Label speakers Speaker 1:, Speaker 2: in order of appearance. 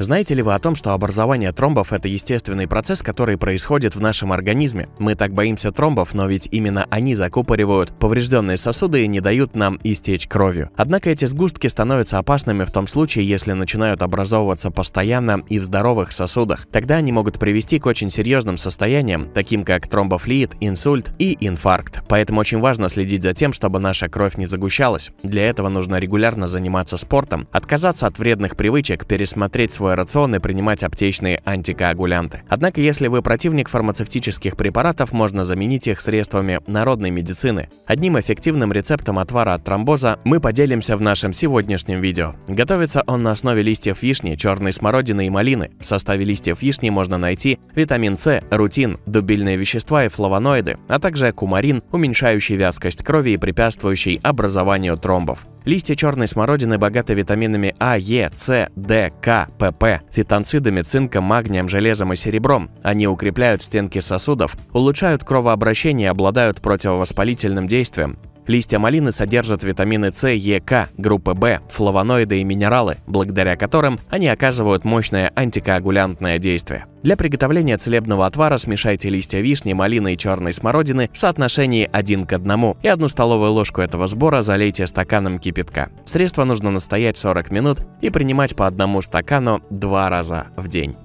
Speaker 1: Знаете ли вы о том, что образование тромбов – это естественный процесс, который происходит в нашем организме? Мы так боимся тромбов, но ведь именно они закупоривают поврежденные сосуды и не дают нам истечь кровью. Однако эти сгустки становятся опасными в том случае, если начинают образовываться постоянно и в здоровых сосудах. Тогда они могут привести к очень серьезным состояниям, таким как тромбофлеит, инсульт и инфаркт. Поэтому очень важно следить за тем, чтобы наша кровь не загущалась. Для этого нужно регулярно заниматься спортом, отказаться от вредных привычек, пересмотреть свой свой рацион и принимать аптечные антикоагулянты. Однако, если вы противник фармацевтических препаратов, можно заменить их средствами народной медицины. Одним эффективным рецептом отвара от тромбоза мы поделимся в нашем сегодняшнем видео. Готовится он на основе листьев вишни, черной смородины и малины. В составе листьев вишни можно найти витамин С, рутин, дубильные вещества и флавоноиды, а также кумарин, уменьшающий вязкость крови и препятствующий образованию тромбов. Листья черной смородины богаты витаминами А, Е, С, Д, К, ПП, фитонцидами, цинком, магнием, железом и серебром. Они укрепляют стенки сосудов, улучшают кровообращение и обладают противовоспалительным действием. Листья малины содержат витамины С, Е, К, группы В, флавоноиды и минералы, благодаря которым они оказывают мощное антикоагулянтное действие. Для приготовления целебного отвара смешайте листья вишни, малины и черной смородины в соотношении 1 к 1 и одну столовую ложку этого сбора залейте стаканом кипятка. Средство нужно настоять 40 минут и принимать по одному стакану два раза в день.